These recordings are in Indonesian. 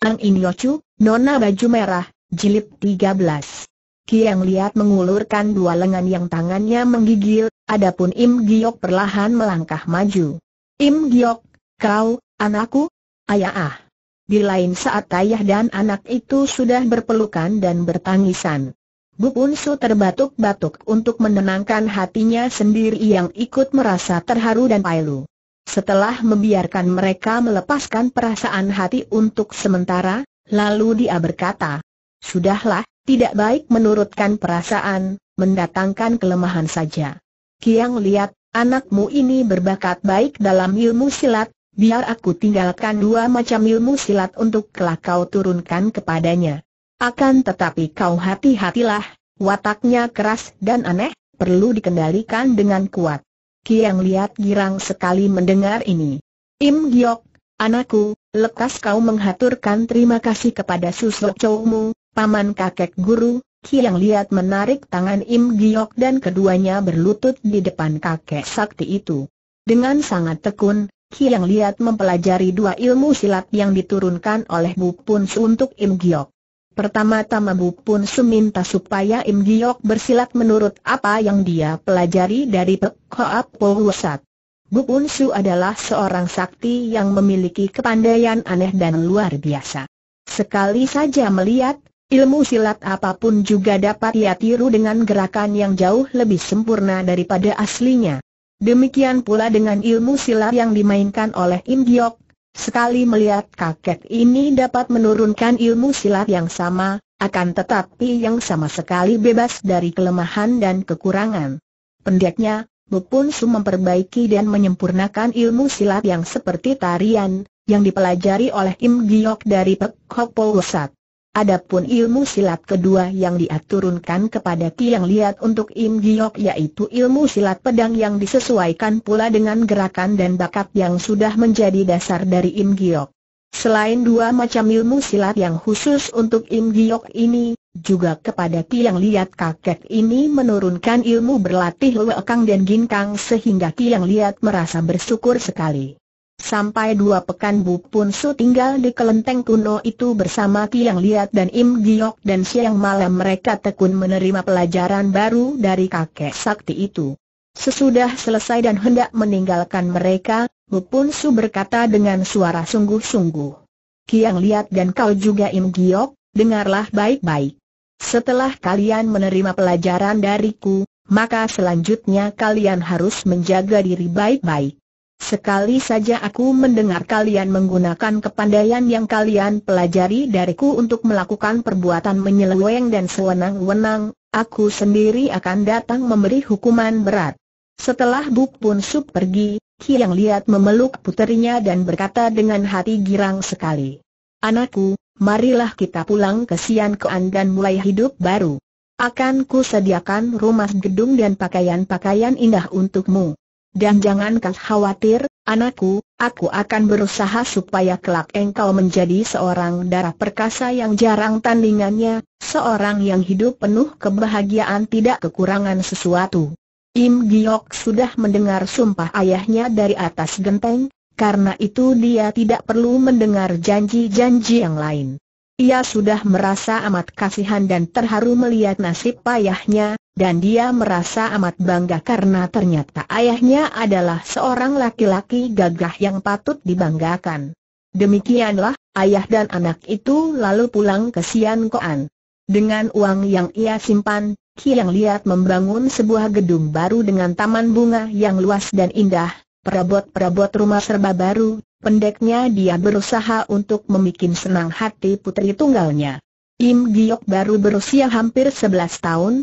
Eng Inyocu, Nona Baju Merah, Jilid 13. Kiang Liat mengulurkan dua lengan yang tangannya menggigil, adapun Im Giok perlahan melangkah maju. Im Giok, kau, anakku? Ayah ah. Di lain saat ayah dan anak itu sudah berpelukan dan bertangisan. Bu Punsu terbatuk-batuk untuk menenangkan hatinya sendiri yang ikut merasa terharu dan pailu. Setelah membiarkan mereka melepaskan perasaan hati untuk sementara, lalu dia berkata, Sudahlah, tidak baik menurutkan perasaan, mendatangkan kelemahan saja. Kiang lihat, anakmu ini berbakat baik dalam ilmu silat, biar aku tinggalkan dua macam ilmu silat untuk kelak kau turunkan kepadanya. Akan tetapi kau hati-hatilah, wataknya keras dan aneh, perlu dikendalikan dengan kuat. Kiang Liat girang sekali mendengar ini. Im Giok, anakku, lekas kau menghaturkan terima kasih kepada susuk cowmu, paman kakek guru, Kiang Liat menarik tangan Im Giok dan keduanya berlutut di depan kakek sakti itu. Dengan sangat tekun, Kiang Liat mempelajari dua ilmu silat yang diturunkan oleh Bu Punsu untuk Im Giok. Pertama-tama Bu Pun seminta supaya Im Giok bersilat menurut apa yang dia pelajari dari Pek Hoap Polhusat. Bu Pun Su adalah seorang sakti yang memiliki kepandaian aneh dan luar biasa. Sekali saja melihat, ilmu silat apapun juga dapat ia tiru dengan gerakan yang jauh lebih sempurna daripada aslinya. Demikian pula dengan ilmu silat yang dimainkan oleh Im Giok, Sekali melihat kakek ini dapat menurunkan ilmu silat yang sama, akan tetapi yang sama sekali bebas dari kelemahan dan kekurangan. Pendeknya, Bupun Su memperbaiki dan menyempurnakan ilmu silat yang seperti tarian, yang dipelajari oleh Im Giok dari Pek Hok Po Adapun ilmu silat kedua yang dia turunkan kepada Tiang Liat untuk Im Giok yaitu ilmu silat pedang yang disesuaikan pula dengan gerakan dan bakat yang sudah menjadi dasar dari Im Giok. Selain dua macam ilmu silat yang khusus untuk Im Giok ini, juga kepada Tiang Liat kakek ini menurunkan ilmu berlatih Luekang dan Ginkang sehingga Tiang Liat merasa bersyukur sekali. Sampai dua pekan Bu Pun Su tinggal di kelenteng kuno itu bersama Kiang Liat dan Im Giok dan siang malam mereka tekun menerima pelajaran baru dari kakek sakti itu. Sesudah selesai dan hendak meninggalkan mereka, Bu Pun Su berkata dengan suara sungguh-sungguh. Kiang Liat dan kau juga Im Giok, dengarlah baik-baik. Setelah kalian menerima pelajaran dariku, maka selanjutnya kalian harus menjaga diri baik-baik. Sekali saja aku mendengar kalian menggunakan kepandaian yang kalian pelajari dariku untuk melakukan perbuatan menyeleweng dan sewenang-wenang, aku sendiri akan datang memberi hukuman berat. Setelah Buk Pun Sup pergi, Yang lihat memeluk puterinya dan berkata dengan hati girang sekali. Anakku, marilah kita pulang ke Sian Kean dan mulai hidup baru. Akan ku sediakan rumah gedung dan pakaian-pakaian indah untukmu. Dan jangan khawatir, anakku, aku akan berusaha supaya kelak engkau menjadi seorang darah perkasa yang jarang tandingannya, seorang yang hidup penuh kebahagiaan tidak kekurangan sesuatu. Im Giok sudah mendengar sumpah ayahnya dari atas genteng, karena itu dia tidak perlu mendengar janji-janji yang lain. Ia sudah merasa amat kasihan dan terharu melihat nasib payahnya, dan dia merasa amat bangga karena ternyata ayahnya adalah seorang laki-laki gagah yang patut dibanggakan. Demikianlah, ayah dan anak itu lalu pulang ke Sian Koan. Dengan uang yang ia simpan, Kiang Liat membangun sebuah gedung baru dengan taman bunga yang luas dan indah, perabot-perabot rumah serba baru, Pendeknya dia berusaha untuk membuat senang hati putri tunggalnya. Im Giok baru berusia hampir 11 tahun,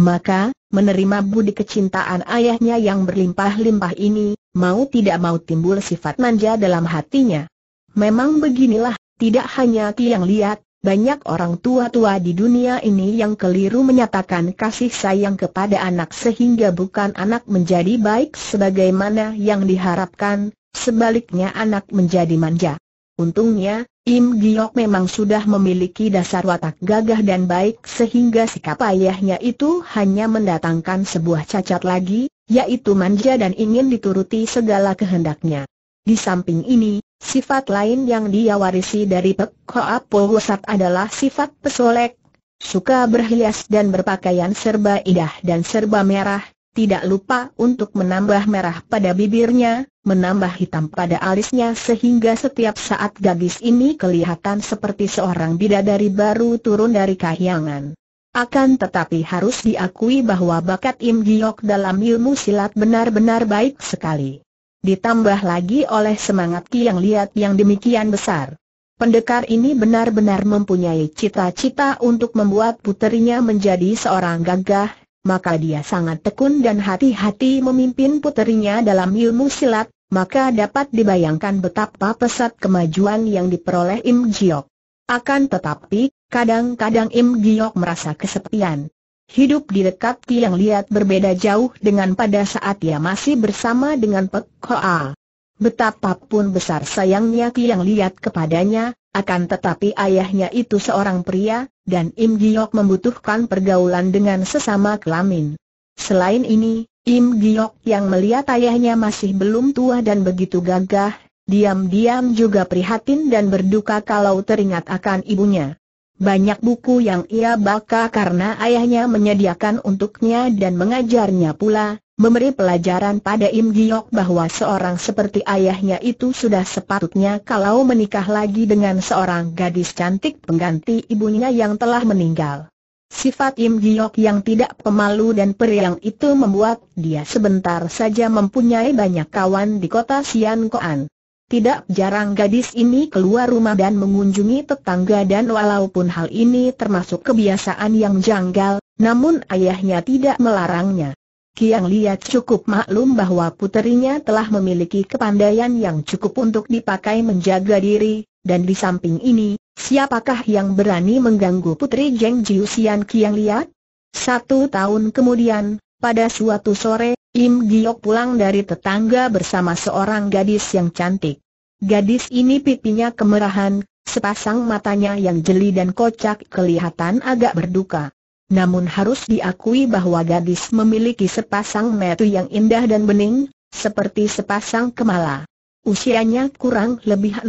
maka, menerima budi kecintaan ayahnya yang berlimpah-limpah ini, mau tidak mau timbul sifat manja dalam hatinya. Memang beginilah, tidak hanya yang lihat, banyak orang tua-tua di dunia ini yang keliru menyatakan kasih sayang kepada anak sehingga bukan anak menjadi baik sebagaimana yang diharapkan, Sebaliknya anak menjadi manja. Untungnya, Im Giok memang sudah memiliki dasar watak gagah dan baik sehingga sikap ayahnya itu hanya mendatangkan sebuah cacat lagi, yaitu manja dan ingin dituruti segala kehendaknya. Di samping ini, sifat lain yang dia warisi dari Pek Hoa Po adalah sifat pesolek, suka berhias dan berpakaian serba indah dan serba merah, tidak lupa untuk menambah merah pada bibirnya, menambah hitam pada alisnya sehingga setiap saat gadis ini kelihatan seperti seorang bidadari baru turun dari kahyangan. Akan tetapi harus diakui bahwa bakat Im Giok dalam ilmu silat benar-benar baik sekali. Ditambah lagi oleh semangat Ki yang lihat yang demikian besar. Pendekar ini benar-benar mempunyai cita-cita untuk membuat puterinya menjadi seorang gagah maka dia sangat tekun dan hati-hati memimpin puterinya dalam ilmu silat, maka dapat dibayangkan betapa pesat kemajuan yang diperoleh Im Giok. Akan tetapi, kadang-kadang Im Giok merasa kesepian. Hidup di dekat Tiang Liat berbeda jauh dengan pada saat ia masih bersama dengan Pek Hoa. Betapapun besar sayangnya Tiang Liat kepadanya, akan tetapi ayahnya itu seorang pria, dan Im Giok membutuhkan pergaulan dengan sesama kelamin. Selain ini, Im Giok yang melihat ayahnya masih belum tua dan begitu gagah, diam-diam juga prihatin dan berduka kalau teringat akan ibunya. Banyak buku yang ia baca karena ayahnya menyediakan untuknya dan mengajarnya pula, Memberi pelajaran pada Im Giok bahwa seorang seperti ayahnya itu sudah sepatutnya kalau menikah lagi dengan seorang gadis cantik pengganti ibunya yang telah meninggal. Sifat Im Giok yang tidak pemalu dan periang itu membuat dia sebentar saja mempunyai banyak kawan di kota Sian Koan. Tidak jarang gadis ini keluar rumah dan mengunjungi tetangga dan walaupun hal ini termasuk kebiasaan yang janggal, namun ayahnya tidak melarangnya. Kiang Liat cukup maklum bahwa puterinya telah memiliki kepandaian yang cukup untuk dipakai menjaga diri, dan di samping ini, siapakah yang berani mengganggu putri Jeng Jiusian Kiang Liat? Satu tahun kemudian, pada suatu sore, Im Giok pulang dari tetangga bersama seorang gadis yang cantik. Gadis ini pipinya kemerahan, sepasang matanya yang jeli dan kocak kelihatan agak berduka. Namun harus diakui bahwa gadis memiliki sepasang metu yang indah dan bening, seperti sepasang kemala. Usianya kurang lebih 16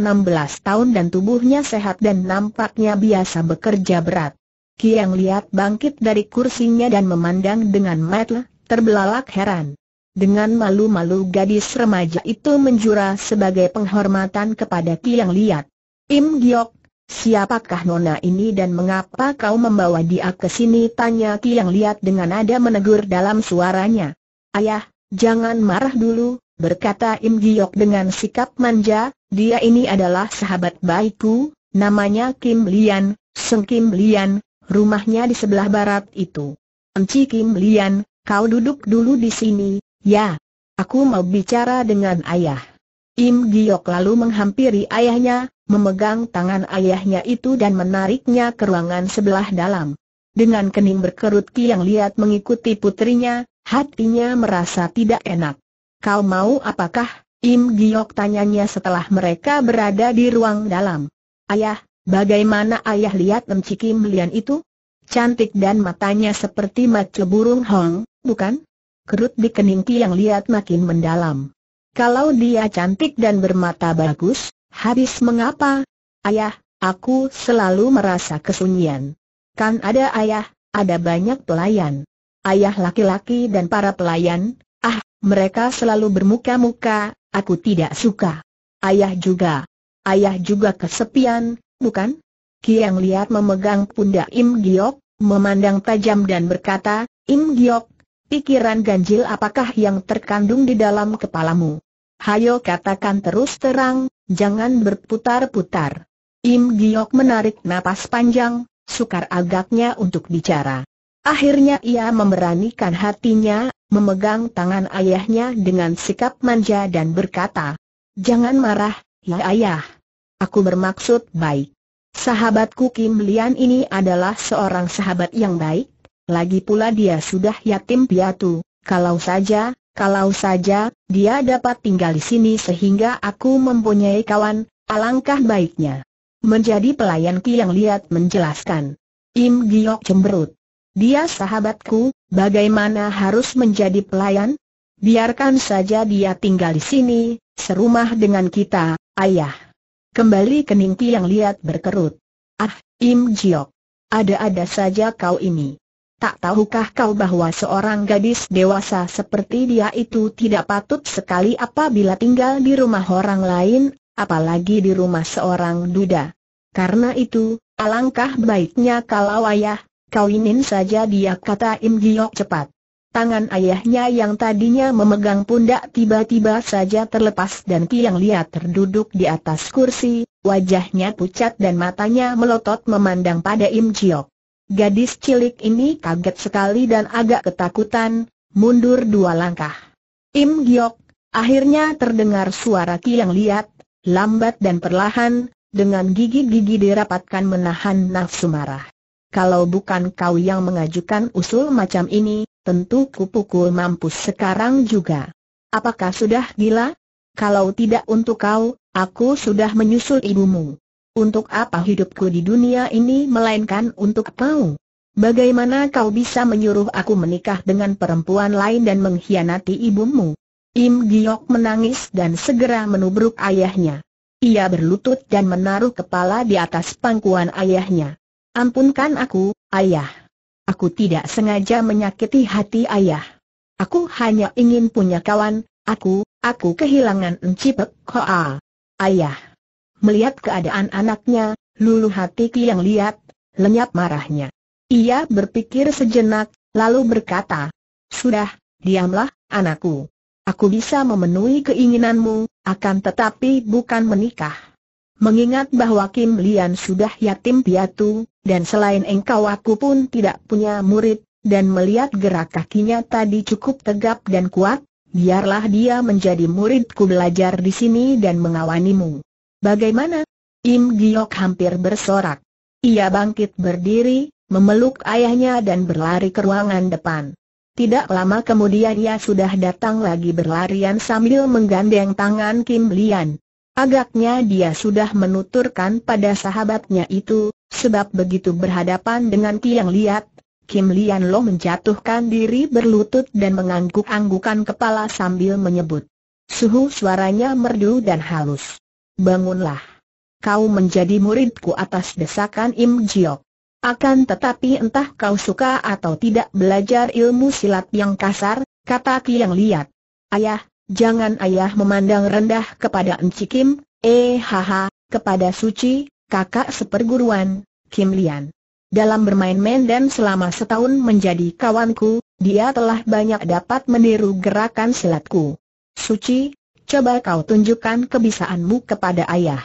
tahun dan tubuhnya sehat dan nampaknya biasa bekerja berat. Kiang lihat bangkit dari kursinya dan memandang dengan mata terbelalak heran. Dengan malu-malu gadis remaja itu menjura sebagai penghormatan kepada Kiang Liat. Im Giok Siapakah nona ini dan mengapa kau membawa dia ke sini? Tanya yang lihat dengan nada menegur dalam suaranya. Ayah, jangan marah dulu, berkata Im Giok dengan sikap manja, dia ini adalah sahabat baikku, namanya Kim Lian, Seng Kim Lian, rumahnya di sebelah barat itu. Enci Kim Lian, kau duduk dulu di sini, ya. Aku mau bicara dengan ayah. Im Giok lalu menghampiri ayahnya, memegang tangan ayahnya itu dan menariknya ke ruangan sebelah dalam. Dengan kening berkerut Ki yang lihat mengikuti putrinya, hatinya merasa tidak enak. Kau mau apakah? Im Giok tanyanya setelah mereka berada di ruang dalam. Ayah, bagaimana ayah lihat menciki melian itu? Cantik dan matanya seperti mata burung hong, bukan? Kerut di kening Ki yang lihat makin mendalam. Kalau dia cantik dan bermata bagus, habis mengapa? Ayah, aku selalu merasa kesunyian. Kan ada ayah, ada banyak pelayan. Ayah laki-laki dan para pelayan, ah, mereka selalu bermuka-muka, aku tidak suka. Ayah juga. Ayah juga kesepian, bukan? Kiang lihat memegang pundak Im Giok, memandang tajam dan berkata, Im Giok, pikiran ganjil apakah yang terkandung di dalam kepalamu? hayo katakan terus terang, jangan berputar-putar. Im Giok menarik napas panjang, sukar agaknya untuk bicara. Akhirnya ia memberanikan hatinya, memegang tangan ayahnya dengan sikap manja dan berkata, Jangan marah, ya ayah. Aku bermaksud baik. Sahabatku Kim Lian ini adalah seorang sahabat yang baik, lagi pula dia sudah yatim piatu, kalau saja, kalau saja, dia dapat tinggal di sini sehingga aku mempunyai kawan, alangkah baiknya. Menjadi pelayan Ki yang lihat menjelaskan. Im Giok cemberut. Dia sahabatku, bagaimana harus menjadi pelayan? Biarkan saja dia tinggal di sini, serumah dengan kita, ayah. Kembali kening Ki yang lihat berkerut. Ah, Im Giok. Ada-ada saja kau ini. Tak tahukah kau bahwa seorang gadis dewasa seperti dia itu tidak patut sekali apabila tinggal di rumah orang lain, apalagi di rumah seorang duda. Karena itu, alangkah baiknya kalau ayah, kau ingin saja dia kata Im Giok cepat. Tangan ayahnya yang tadinya memegang pundak tiba-tiba saja terlepas dan Kiang Liat terduduk di atas kursi, wajahnya pucat dan matanya melotot memandang pada Im Jiok. Gadis cilik ini kaget sekali dan agak ketakutan, mundur dua langkah. Im Giok, akhirnya terdengar suara Ki yang Liat, lambat dan perlahan, dengan gigi-gigi dirapatkan menahan nafsu marah. Kalau bukan kau yang mengajukan usul macam ini, tentu kupukul mampus sekarang juga. Apakah sudah gila? Kalau tidak untuk kau, aku sudah menyusul ibumu. Untuk apa hidupku di dunia ini melainkan untuk kau? Bagaimana kau bisa menyuruh aku menikah dengan perempuan lain dan mengkhianati ibumu? Im Giok menangis dan segera menubruk ayahnya. Ia berlutut dan menaruh kepala di atas pangkuan ayahnya. Ampunkan aku, ayah. Aku tidak sengaja menyakiti hati ayah. Aku hanya ingin punya kawan, aku, aku kehilangan Ncipek koal, Ayah. Melihat keadaan anaknya, lulu hati yang lihat, lenyap marahnya. Ia berpikir sejenak, lalu berkata, Sudah, diamlah, anakku. Aku bisa memenuhi keinginanmu, akan tetapi bukan menikah. Mengingat bahwa Kim Lian sudah yatim piatu, dan selain engkau aku pun tidak punya murid, dan melihat gerak kakinya tadi cukup tegap dan kuat, biarlah dia menjadi muridku belajar di sini dan mengawanimu. Bagaimana? Im Giok hampir bersorak. Ia bangkit berdiri, memeluk ayahnya dan berlari ke ruangan depan. Tidak lama kemudian ia sudah datang lagi berlarian sambil menggandeng tangan Kim Lian. Agaknya dia sudah menuturkan pada sahabatnya itu, sebab begitu berhadapan dengan Tiang Liat, Kim Lian Lo menjatuhkan diri berlutut dan mengangguk-anggukan kepala sambil menyebut. Suhu suaranya merdu dan halus bangunlah. Kau menjadi muridku atas desakan Im Jiok. Akan tetapi entah kau suka atau tidak belajar ilmu silat yang kasar, kata yang Liat. Ayah, jangan ayah memandang rendah kepada Enci Kim, eh haha, kepada Suci, kakak seperguruan, Kim Lian. Dalam bermain-main dan selama setahun menjadi kawanku, dia telah banyak dapat meniru gerakan silatku. Suci, coba kau tunjukkan kebisaanmu kepada ayah.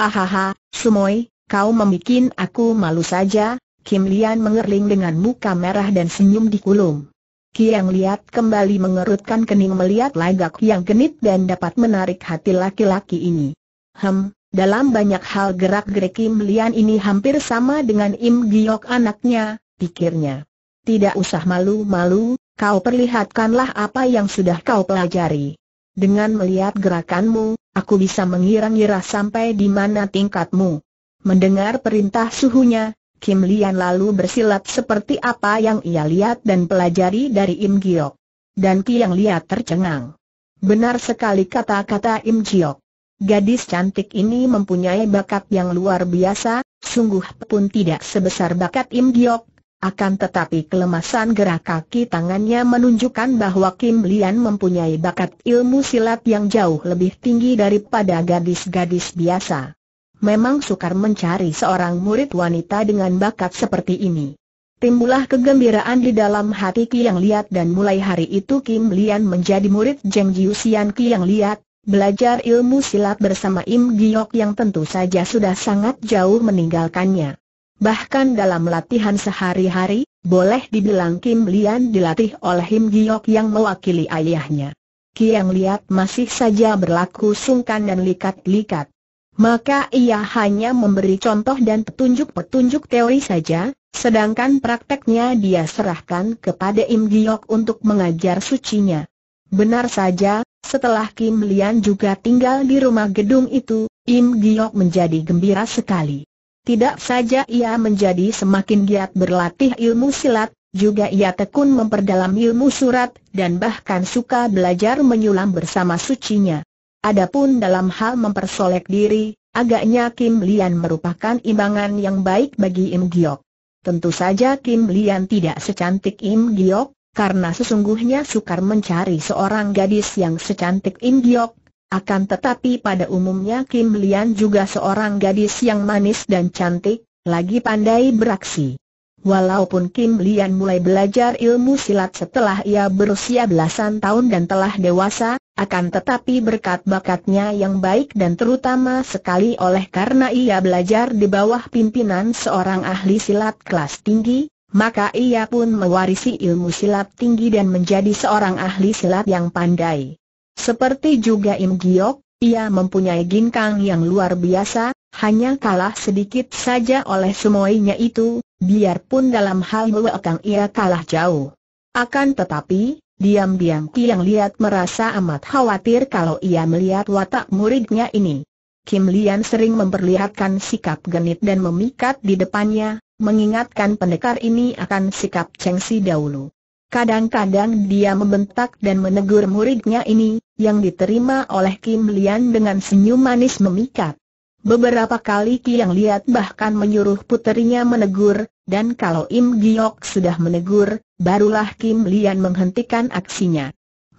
Ahaha, Sumoy, kau membuat aku malu saja, Kim Lian mengerling dengan muka merah dan senyum di kulum. Kiang lihat kembali mengerutkan kening melihat lagak yang genit dan dapat menarik hati laki-laki ini. Hem, dalam banyak hal gerak-gerik Kim Lian ini hampir sama dengan Im Giok anaknya, pikirnya. Tidak usah malu-malu, kau perlihatkanlah apa yang sudah kau pelajari. Dengan melihat gerakanmu, aku bisa mengira-ngira sampai di mana tingkatmu. Mendengar perintah suhunya, Kim Lian lalu bersilat seperti apa yang ia lihat dan pelajari dari Im Giok. Dan Ki yang lihat tercengang. Benar sekali kata-kata Im Giok. Gadis cantik ini mempunyai bakat yang luar biasa, sungguh pun tidak sebesar bakat Im Giok, akan tetapi kelemasan gerak kaki tangannya menunjukkan bahwa Kim Lian mempunyai bakat ilmu silat yang jauh lebih tinggi daripada gadis-gadis biasa. Memang sukar mencari seorang murid wanita dengan bakat seperti ini. Timbulah kegembiraan di dalam hati Yang Liat dan mulai hari itu Kim Lian menjadi murid Jeng Jiusian Yang Liat, belajar ilmu silat bersama Im Giok yang tentu saja sudah sangat jauh meninggalkannya. Bahkan dalam latihan sehari-hari, boleh dibilang Kim Lian dilatih oleh Him Giok yang mewakili ayahnya. Kiang Liat masih saja berlaku sungkan dan likat-likat. Maka ia hanya memberi contoh dan petunjuk-petunjuk teori saja, sedangkan prakteknya dia serahkan kepada Im Giok untuk mengajar sucinya. Benar saja, setelah Kim Lian juga tinggal di rumah gedung itu, Im Giok menjadi gembira sekali. Tidak saja ia menjadi semakin giat berlatih ilmu silat, juga ia tekun memperdalam ilmu surat, dan bahkan suka belajar menyulam bersama sucinya. Adapun dalam hal mempersolek diri, agaknya Kim Lian merupakan imbangan yang baik bagi Im Giok. Tentu saja Kim Lian tidak secantik Im Giok, karena sesungguhnya sukar mencari seorang gadis yang secantik Im Giok, akan tetapi pada umumnya Kim Lian juga seorang gadis yang manis dan cantik, lagi pandai beraksi. Walaupun Kim Lian mulai belajar ilmu silat setelah ia berusia belasan tahun dan telah dewasa, akan tetapi berkat bakatnya yang baik dan terutama sekali oleh karena ia belajar di bawah pimpinan seorang ahli silat kelas tinggi, maka ia pun mewarisi ilmu silat tinggi dan menjadi seorang ahli silat yang pandai. Seperti juga Im Giok, ia mempunyai ginkang yang luar biasa, hanya kalah sedikit saja oleh semuanya itu, biarpun dalam hal Kang ia kalah jauh. Akan tetapi, diam-diam Kiang Liat merasa amat khawatir kalau ia melihat watak muridnya ini. Kim Lian sering memperlihatkan sikap genit dan memikat di depannya, mengingatkan pendekar ini akan sikap cengsi dahulu. Kadang-kadang dia membentak dan menegur muridnya ini, yang diterima oleh Kim Lian dengan senyum manis memikat. Beberapa kali Kiang lihat bahkan menyuruh puterinya menegur, dan kalau Im Giok sudah menegur, barulah Kim Lian menghentikan aksinya.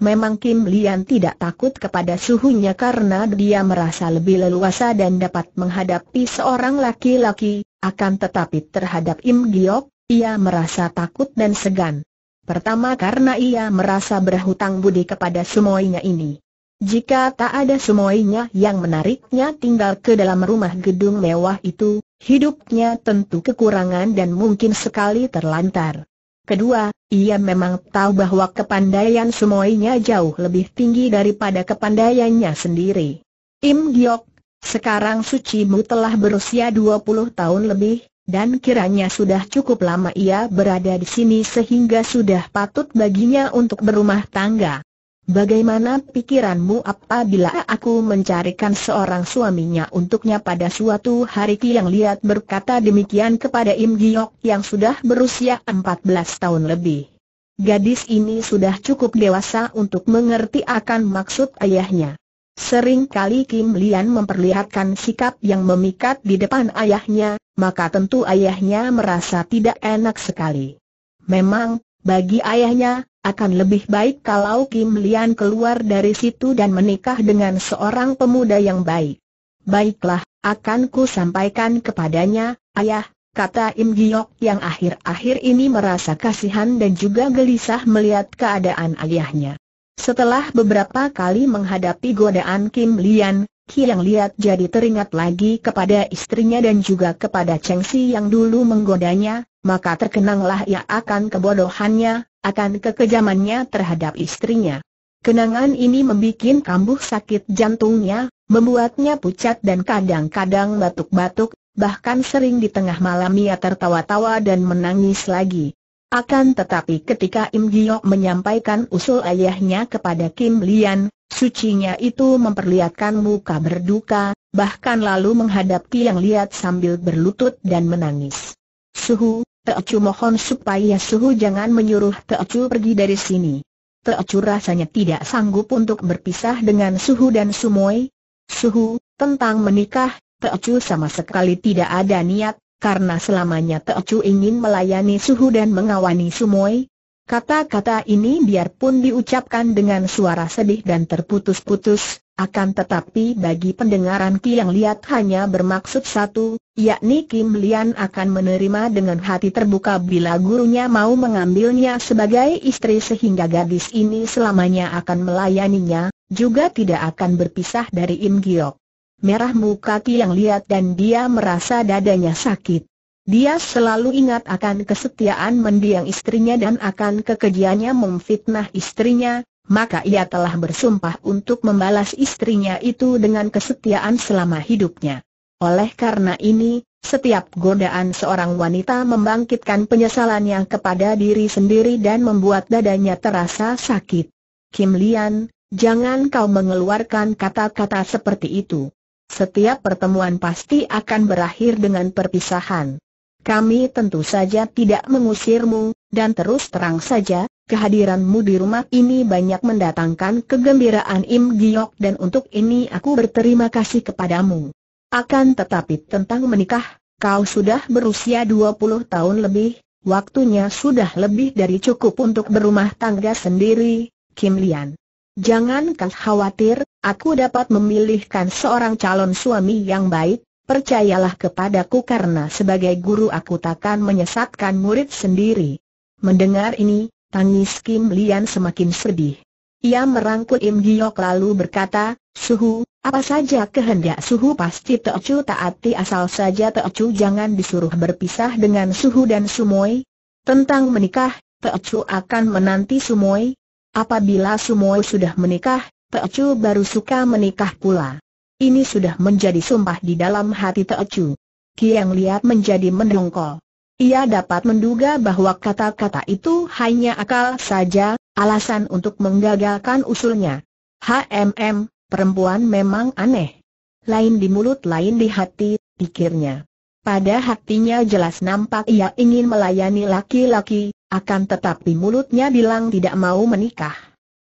Memang Kim Lian tidak takut kepada suhunya karena dia merasa lebih leluasa dan dapat menghadapi seorang laki-laki, akan tetapi terhadap Im Giok, ia merasa takut dan segan. Pertama karena ia merasa berhutang budi kepada semuanya ini. Jika tak ada semuanya yang menariknya tinggal ke dalam rumah gedung mewah itu, hidupnya tentu kekurangan dan mungkin sekali terlantar. Kedua, ia memang tahu bahwa kepandaian semuanya jauh lebih tinggi daripada kepandaiannya sendiri. Im Giok, sekarang sucimu telah berusia 20 tahun lebih, dan kiranya sudah cukup lama ia berada di sini sehingga sudah patut baginya untuk berumah tangga. Bagaimana pikiranmu apabila aku mencarikan seorang suaminya untuknya pada suatu hari ki Yang lihat berkata demikian kepada Im Giok yang sudah berusia 14 tahun lebih. Gadis ini sudah cukup dewasa untuk mengerti akan maksud ayahnya. Sering kali Kim Lian memperlihatkan sikap yang memikat di depan ayahnya, maka tentu ayahnya merasa tidak enak sekali. Memang, bagi ayahnya, akan lebih baik kalau Kim Lian keluar dari situ dan menikah dengan seorang pemuda yang baik. Baiklah, akan ku sampaikan kepadanya, ayah, kata Im Giok yang akhir-akhir ini merasa kasihan dan juga gelisah melihat keadaan ayahnya. Setelah beberapa kali menghadapi godaan Kim Lian, Kiang Liat jadi teringat lagi kepada istrinya dan juga kepada Cheng Si yang dulu menggodanya, maka terkenanglah ia akan kebodohannya, akan kekejamannya terhadap istrinya. Kenangan ini membuat kambuh sakit jantungnya, membuatnya pucat dan kadang-kadang batuk-batuk, bahkan sering di tengah malam ia tertawa-tawa dan menangis lagi. Akan tetapi ketika Im Giok menyampaikan usul ayahnya kepada Kim Lian, sucinya itu memperlihatkan muka berduka, bahkan lalu menghadap Yang lihat sambil berlutut dan menangis. Suhu, Teocu mohon supaya Suhu jangan menyuruh Teocu pergi dari sini. Teocu rasanya tidak sanggup untuk berpisah dengan Suhu dan Sumoy. Suhu, tentang menikah, Teocu sama sekali tidak ada niat, karena selamanya Teocu ingin melayani Suhu dan mengawani Sumoi. Kata-kata ini biarpun diucapkan dengan suara sedih dan terputus-putus, akan tetapi bagi pendengaran Ki yang lihat hanya bermaksud satu, yakni Kim Lian akan menerima dengan hati terbuka bila gurunya mau mengambilnya sebagai istri sehingga gadis ini selamanya akan melayaninya, juga tidak akan berpisah dari Im Giok merah muka Ki yang lihat dan dia merasa dadanya sakit. Dia selalu ingat akan kesetiaan mendiang istrinya dan akan kekejiannya memfitnah istrinya, maka ia telah bersumpah untuk membalas istrinya itu dengan kesetiaan selama hidupnya. Oleh karena ini, setiap godaan seorang wanita membangkitkan penyesalan yang kepada diri sendiri dan membuat dadanya terasa sakit. Kim Lian, jangan kau mengeluarkan kata-kata seperti itu. Setiap pertemuan pasti akan berakhir dengan perpisahan. Kami tentu saja tidak mengusirmu, dan terus terang saja, kehadiranmu di rumah ini banyak mendatangkan kegembiraan Im Giok dan untuk ini aku berterima kasih kepadamu. Akan tetapi tentang menikah, kau sudah berusia 20 tahun lebih, waktunya sudah lebih dari cukup untuk berumah tangga sendiri, Kim Lian. Jangan khawatir, aku dapat memilihkan seorang calon suami yang baik, percayalah kepadaku karena sebagai guru aku takkan menyesatkan murid sendiri. Mendengar ini, tangis Kim Lian semakin sedih. Ia merangkul Im Giok lalu berkata, Suhu, apa saja kehendak Suhu pasti Teocu taati asal saja Teocu jangan disuruh berpisah dengan Suhu dan Sumoy. Tentang menikah, Teocu akan menanti Sumoy. Apabila Sumo sudah menikah, Teocu baru suka menikah pula. Ini sudah menjadi sumpah di dalam hati Teocu. Kiang Liat menjadi mendongkol. Ia dapat menduga bahwa kata-kata itu hanya akal saja, alasan untuk menggagalkan usulnya. HMM, perempuan memang aneh. Lain di mulut, lain di hati, pikirnya. Pada hatinya jelas nampak ia ingin melayani laki-laki, akan tetapi mulutnya bilang tidak mau menikah.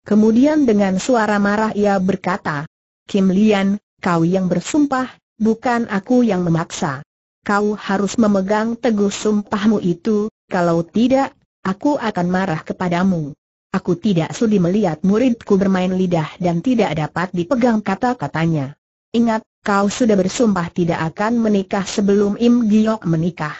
Kemudian dengan suara marah ia berkata, Kim Lian, kau yang bersumpah, bukan aku yang memaksa. Kau harus memegang teguh sumpahmu itu, kalau tidak, aku akan marah kepadamu. Aku tidak sudi melihat muridku bermain lidah dan tidak dapat dipegang kata-katanya. Ingat, kau sudah bersumpah tidak akan menikah sebelum Im Giok menikah.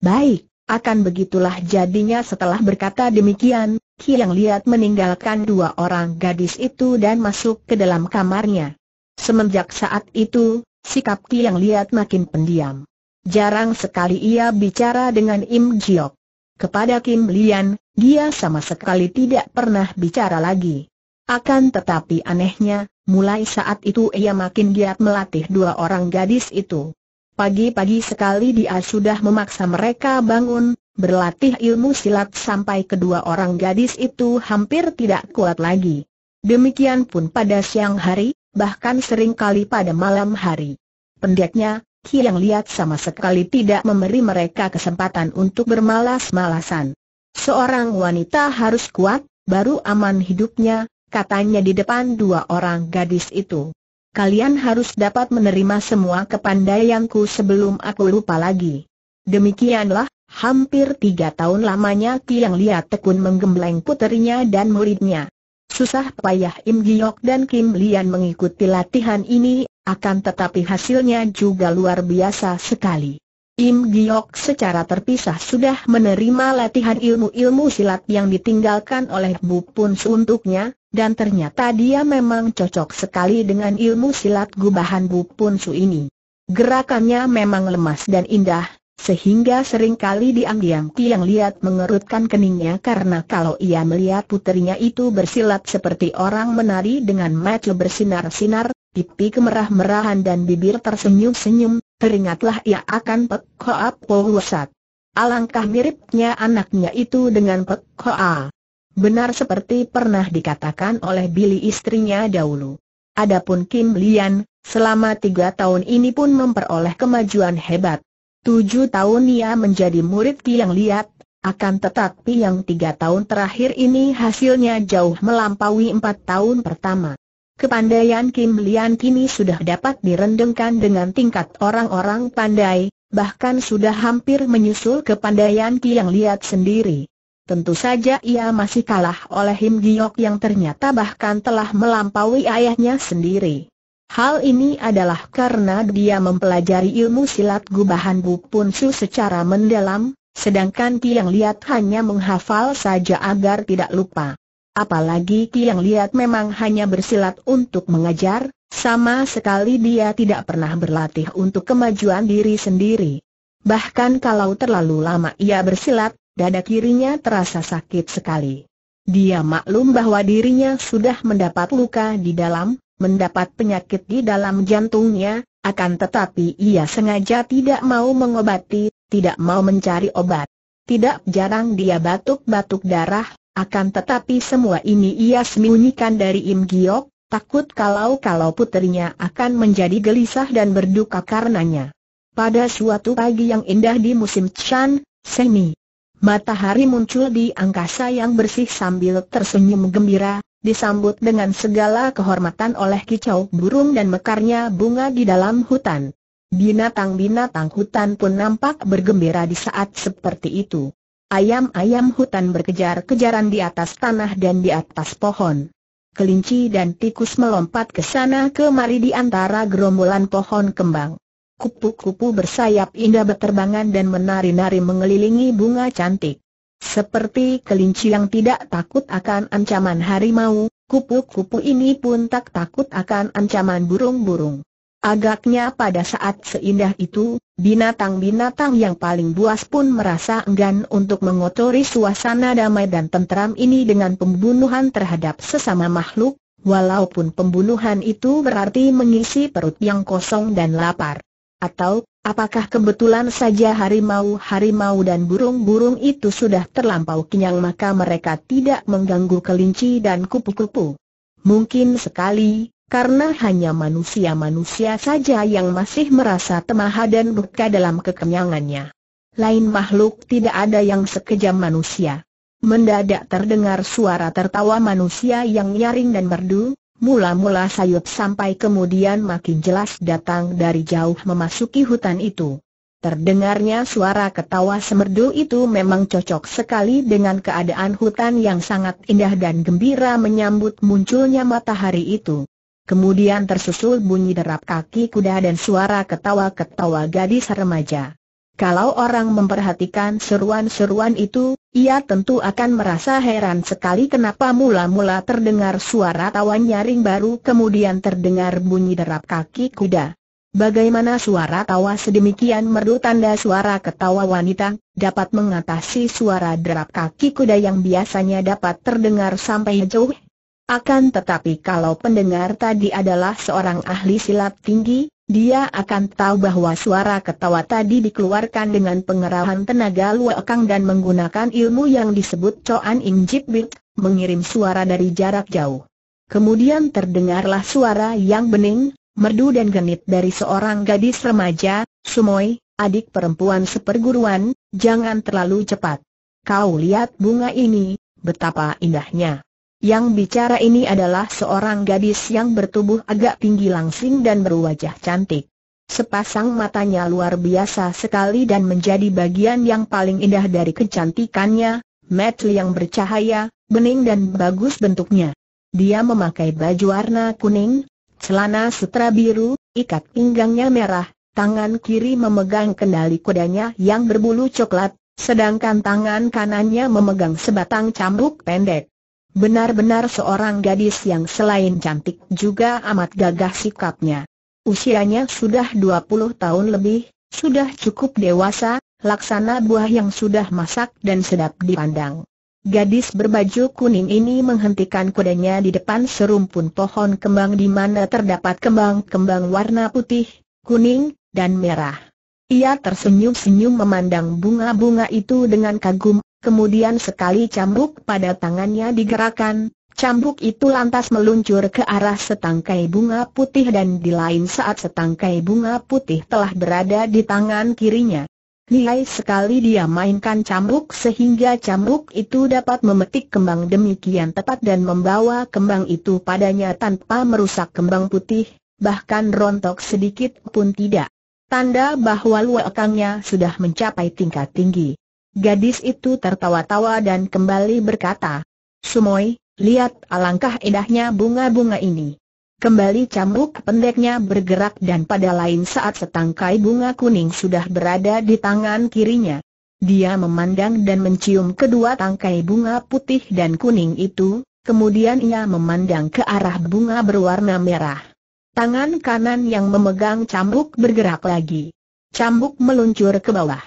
Baik, akan begitulah jadinya setelah berkata demikian, Ki Yang Liat meninggalkan dua orang gadis itu dan masuk ke dalam kamarnya. Semenjak saat itu, sikap Ki Yang Liat makin pendiam. Jarang sekali ia bicara dengan Im Jiok. Kepada Kim Lian, dia sama sekali tidak pernah bicara lagi. Akan tetapi anehnya, mulai saat itu ia makin giat melatih dua orang gadis itu. Pagi-pagi sekali dia sudah memaksa mereka bangun, berlatih ilmu silat sampai kedua orang gadis itu hampir tidak kuat lagi. Demikian pun pada siang hari, bahkan sering kali pada malam hari. Pendeknya, Ki yang lihat sama sekali tidak memberi mereka kesempatan untuk bermalas-malasan. Seorang wanita harus kuat, baru aman hidupnya, katanya di depan dua orang gadis itu kalian harus dapat menerima semua kepandaianku sebelum aku lupa lagi. Demikianlah, hampir tiga tahun lamanya Kiang Liat Tekun menggembleng puterinya dan muridnya. Susah payah Im Giok dan Kim Lian mengikuti latihan ini, akan tetapi hasilnya juga luar biasa sekali. Im Giok secara terpisah sudah menerima latihan ilmu-ilmu silat yang ditinggalkan oleh Bu Pun untuknya, dan ternyata dia memang cocok sekali dengan ilmu silat gubahan Bupun Su ini. Gerakannya memang lemas dan indah, sehingga seringkali diam-diam Tiang lihat mengerutkan keningnya karena kalau ia melihat putrinya itu bersilat seperti orang menari dengan mata bersinar-sinar, pipi kemerah-merahan dan bibir tersenyum-senyum, teringatlah ia akan Pek Hoa Alangkah miripnya anaknya itu dengan Pek Hoa benar seperti pernah dikatakan oleh Billy istrinya dahulu. Adapun Kim Lian, selama tiga tahun ini pun memperoleh kemajuan hebat. Tujuh tahun ia menjadi murid Yang Liat, akan tetapi yang tiga tahun terakhir ini hasilnya jauh melampaui empat tahun pertama. Kepandaian Kim Lian kini sudah dapat direndengkan dengan tingkat orang-orang pandai, bahkan sudah hampir menyusul kepandaian Yang Liat sendiri. Tentu saja ia masih kalah oleh Him Giok yang ternyata bahkan telah melampaui ayahnya sendiri. Hal ini adalah karena dia mempelajari ilmu silat gubahan Bu Pun Su secara mendalam, sedangkan Tiang Liat hanya menghafal saja agar tidak lupa. Apalagi Tiang Liat memang hanya bersilat untuk mengajar, sama sekali dia tidak pernah berlatih untuk kemajuan diri sendiri. Bahkan kalau terlalu lama ia bersilat, dada kirinya terasa sakit sekali. Dia maklum bahwa dirinya sudah mendapat luka di dalam, mendapat penyakit di dalam jantungnya, akan tetapi ia sengaja tidak mau mengobati, tidak mau mencari obat. Tidak jarang dia batuk-batuk darah, akan tetapi semua ini ia sembunyikan dari Im Giok, takut kalau-kalau putrinya akan menjadi gelisah dan berduka karenanya. Pada suatu pagi yang indah di musim Chan, Semi, Matahari muncul di angkasa yang bersih sambil tersenyum gembira, disambut dengan segala kehormatan oleh kicau burung dan mekarnya bunga di dalam hutan. Binatang-binatang hutan pun nampak bergembira di saat seperti itu. Ayam-ayam hutan berkejar-kejaran di atas tanah dan di atas pohon. Kelinci dan tikus melompat ke sana kemari di antara gerombolan pohon kembang kupu-kupu bersayap indah berterbangan dan menari-nari mengelilingi bunga cantik. Seperti kelinci yang tidak takut akan ancaman harimau, kupu-kupu ini pun tak takut akan ancaman burung-burung. Agaknya pada saat seindah itu, binatang-binatang yang paling buas pun merasa enggan untuk mengotori suasana damai dan tentram ini dengan pembunuhan terhadap sesama makhluk, walaupun pembunuhan itu berarti mengisi perut yang kosong dan lapar. Atau, apakah kebetulan saja harimau-harimau dan burung-burung itu sudah terlampau kenyang maka mereka tidak mengganggu kelinci dan kupu-kupu? Mungkin sekali, karena hanya manusia-manusia saja yang masih merasa temaha dan buka dalam kekenyangannya. Lain makhluk tidak ada yang sekejam manusia. Mendadak terdengar suara tertawa manusia yang nyaring dan merdu, Mula-mula sayup sampai kemudian makin jelas datang dari jauh memasuki hutan itu. Terdengarnya suara ketawa semerdu itu memang cocok sekali dengan keadaan hutan yang sangat indah dan gembira menyambut munculnya matahari itu. Kemudian tersusul bunyi derap kaki kuda dan suara ketawa-ketawa gadis remaja. Kalau orang memperhatikan seruan-seruan itu, ia tentu akan merasa heran sekali kenapa mula-mula terdengar suara tawa nyaring baru kemudian terdengar bunyi derap kaki kuda. Bagaimana suara tawa sedemikian merdu tanda suara ketawa wanita, dapat mengatasi suara derap kaki kuda yang biasanya dapat terdengar sampai jauh? Akan tetapi kalau pendengar tadi adalah seorang ahli silat tinggi, dia akan tahu bahwa suara ketawa tadi dikeluarkan dengan pengerahan tenaga luakang dan menggunakan ilmu yang disebut Coan Ing Jip mengirim suara dari jarak jauh. Kemudian terdengarlah suara yang bening, merdu dan genit dari seorang gadis remaja, Sumoy, adik perempuan seperguruan, jangan terlalu cepat. Kau lihat bunga ini, betapa indahnya. Yang bicara ini adalah seorang gadis yang bertubuh agak tinggi langsing dan berwajah cantik. Sepasang matanya luar biasa sekali dan menjadi bagian yang paling indah dari kecantikannya, mata yang bercahaya, bening dan bagus bentuknya. Dia memakai baju warna kuning, celana sutra biru, ikat pinggangnya merah, tangan kiri memegang kendali kudanya yang berbulu coklat, sedangkan tangan kanannya memegang sebatang cambuk pendek. Benar-benar seorang gadis yang selain cantik juga amat gagah sikapnya. Usianya sudah 20 tahun lebih, sudah cukup dewasa, laksana buah yang sudah masak dan sedap dipandang. Gadis berbaju kuning ini menghentikan kudanya di depan serumpun pohon kembang di mana terdapat kembang-kembang warna putih, kuning, dan merah. Ia tersenyum-senyum memandang bunga-bunga itu dengan kagum, kemudian sekali cambuk pada tangannya digerakkan, cambuk itu lantas meluncur ke arah setangkai bunga putih dan di lain saat setangkai bunga putih telah berada di tangan kirinya. Nilai sekali dia mainkan cambuk sehingga cambuk itu dapat memetik kembang demikian tepat dan membawa kembang itu padanya tanpa merusak kembang putih, bahkan rontok sedikit pun tidak. Tanda bahwa luakangnya sudah mencapai tingkat tinggi. Gadis itu tertawa-tawa dan kembali berkata, Sumoy, lihat alangkah indahnya bunga-bunga ini. Kembali cambuk pendeknya bergerak dan pada lain saat setangkai bunga kuning sudah berada di tangan kirinya. Dia memandang dan mencium kedua tangkai bunga putih dan kuning itu, kemudian ia memandang ke arah bunga berwarna merah. Tangan kanan yang memegang cambuk bergerak lagi. Cambuk meluncur ke bawah.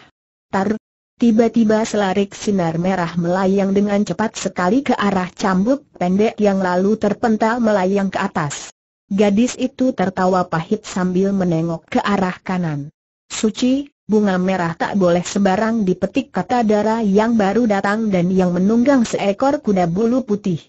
Tar! Tiba-tiba selarik sinar merah melayang dengan cepat sekali ke arah cambuk pendek yang lalu terpental melayang ke atas. Gadis itu tertawa pahit sambil menengok ke arah kanan. Suci, bunga merah tak boleh sembarang dipetik kata darah yang baru datang dan yang menunggang seekor kuda bulu putih.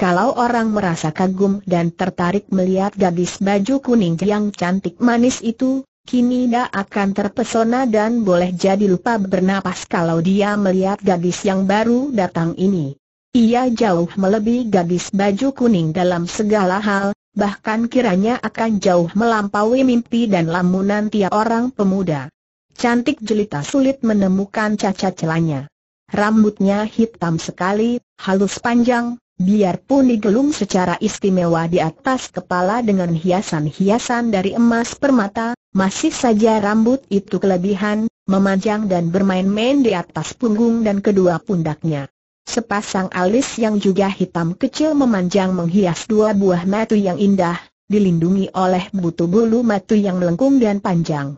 Kalau orang merasa kagum dan tertarik melihat gadis baju kuning yang cantik manis itu, kini tidak akan terpesona dan boleh jadi lupa bernapas kalau dia melihat gadis yang baru datang ini. Ia jauh melebihi gadis baju kuning dalam segala hal, bahkan kiranya akan jauh melampaui mimpi dan lamunan tiap orang pemuda. Cantik jelita sulit menemukan cacat celanya. Rambutnya hitam sekali, halus panjang, biarpun digelung secara istimewa di atas kepala dengan hiasan-hiasan dari emas permata, masih saja rambut itu kelebihan, memanjang dan bermain-main di atas punggung dan kedua pundaknya. Sepasang alis yang juga hitam kecil memanjang menghias dua buah mata yang indah, dilindungi oleh butuh bulu mata yang melengkung dan panjang.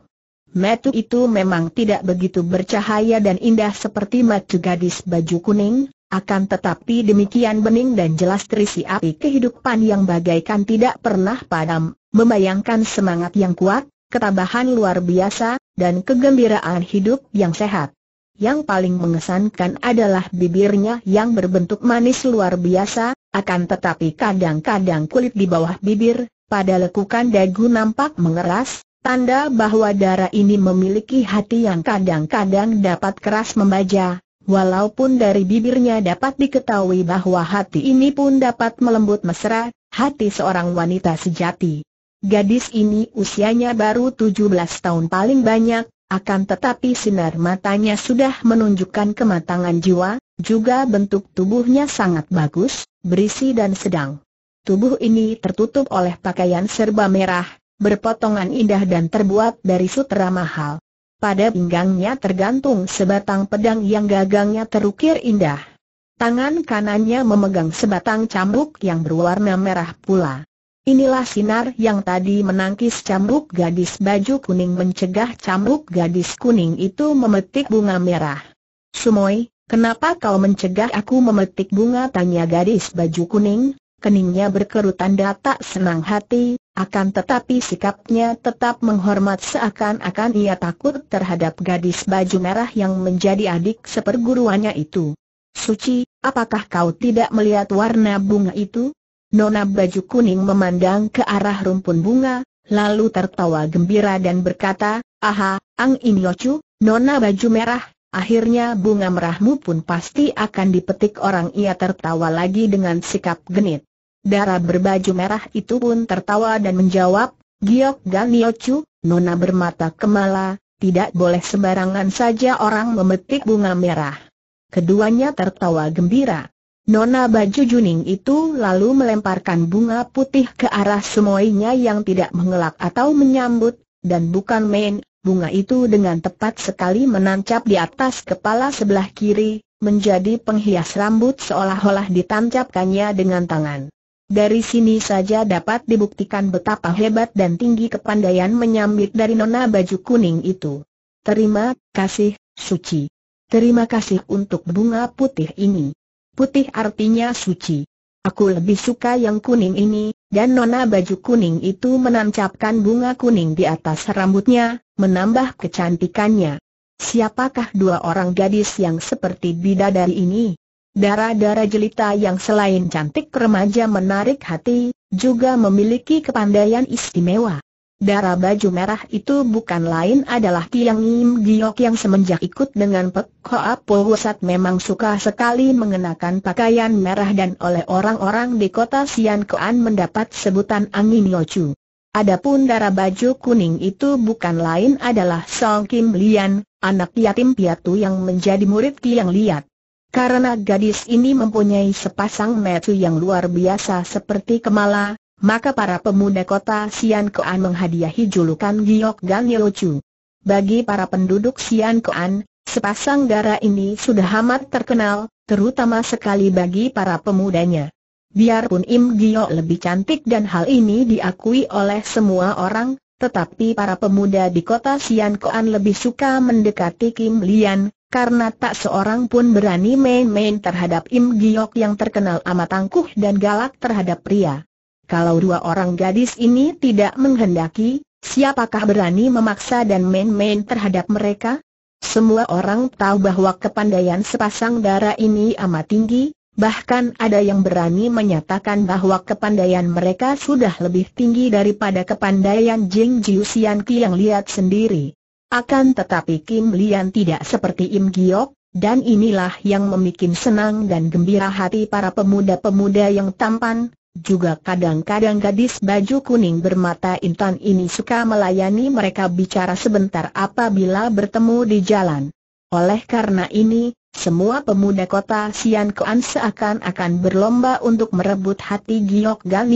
Mata itu memang tidak begitu bercahaya dan indah seperti mata gadis baju kuning, akan tetapi demikian bening dan jelas terisi api kehidupan yang bagaikan tidak pernah padam, membayangkan semangat yang kuat, ketabahan luar biasa, dan kegembiraan hidup yang sehat. Yang paling mengesankan adalah bibirnya yang berbentuk manis luar biasa, akan tetapi kadang-kadang kulit di bawah bibir, pada lekukan dagu nampak mengeras, tanda bahwa darah ini memiliki hati yang kadang-kadang dapat keras membaja, Walaupun dari bibirnya dapat diketahui bahwa hati ini pun dapat melembut mesra, hati seorang wanita sejati. Gadis ini usianya baru 17 tahun paling banyak, akan tetapi sinar matanya sudah menunjukkan kematangan jiwa, juga bentuk tubuhnya sangat bagus, berisi dan sedang. Tubuh ini tertutup oleh pakaian serba merah, berpotongan indah dan terbuat dari sutera mahal. Pada pinggangnya tergantung sebatang pedang yang gagangnya terukir indah. Tangan kanannya memegang sebatang cambuk yang berwarna merah pula. Inilah sinar yang tadi menangkis cambuk gadis baju kuning mencegah cambuk gadis kuning itu memetik bunga merah. Sumoy, kenapa kau mencegah aku memetik bunga? Tanya gadis baju kuning, keningnya berkerutan data senang hati, akan tetapi sikapnya tetap menghormat seakan-akan ia takut terhadap gadis baju merah yang menjadi adik seperguruannya itu. Suci, apakah kau tidak melihat warna bunga itu? Nona baju kuning memandang ke arah rumpun bunga, lalu tertawa gembira dan berkata, Aha, Ang In Nona baju merah, akhirnya bunga merahmu pun pasti akan dipetik orang ia tertawa lagi dengan sikap genit. Darah berbaju merah itu pun tertawa dan menjawab, Giok Ganiochu, nona bermata kemala, tidak boleh sembarangan saja orang memetik bunga merah. Keduanya tertawa gembira. Nona baju juning itu lalu melemparkan bunga putih ke arah semuanya yang tidak mengelak atau menyambut, dan bukan main, bunga itu dengan tepat sekali menancap di atas kepala sebelah kiri, menjadi penghias rambut seolah-olah ditancapkannya dengan tangan. Dari sini saja dapat dibuktikan betapa hebat dan tinggi kepandaian menyambit dari nona baju kuning itu. Terima kasih, suci. Terima kasih untuk bunga putih ini. Putih artinya suci. Aku lebih suka yang kuning ini, dan nona baju kuning itu menancapkan bunga kuning di atas rambutnya, menambah kecantikannya. Siapakah dua orang gadis yang seperti bidadari ini? Darah-darah jelita yang selain cantik remaja menarik hati, juga memiliki kepandaian istimewa. Darah baju merah itu bukan lain adalah Tiang Im Giok yang semenjak ikut dengan Pek Hoa Pusat memang suka sekali mengenakan pakaian merah dan oleh orang-orang di kota Sian Koan mendapat sebutan Angin Yochu. Adapun darah baju kuning itu bukan lain adalah Song Kim Lian, anak yatim piatu yang menjadi murid Tiang Liat. Karena gadis ini mempunyai sepasang metu yang luar biasa seperti kemala, maka para pemuda kota Sian Koan menghadiahi julukan Giok Gan Yelocu. Bagi para penduduk Sian Koan, sepasang darah ini sudah amat terkenal, terutama sekali bagi para pemudanya. Biarpun Im Giok lebih cantik dan hal ini diakui oleh semua orang, tetapi para pemuda di kota Sian Koan lebih suka mendekati Kim Lian, karena tak seorang pun berani main-main terhadap Im Giok yang terkenal amat angkuh dan galak terhadap pria. Kalau dua orang gadis ini tidak menghendaki, siapakah berani memaksa dan main-main terhadap mereka? Semua orang tahu bahwa kepandaian sepasang darah ini amat tinggi, bahkan ada yang berani menyatakan bahwa kepandaian mereka sudah lebih tinggi daripada kepandaian Jing Jiusian Ki yang lihat sendiri. Akan tetapi Kim Lian tidak seperti Im Giok, dan inilah yang memikin senang dan gembira hati para pemuda-pemuda yang tampan, juga kadang-kadang gadis baju kuning bermata intan ini suka melayani mereka bicara sebentar apabila bertemu di jalan. Oleh karena ini, semua pemuda kota Sian Kuan seakan-akan berlomba untuk merebut hati Giok Gan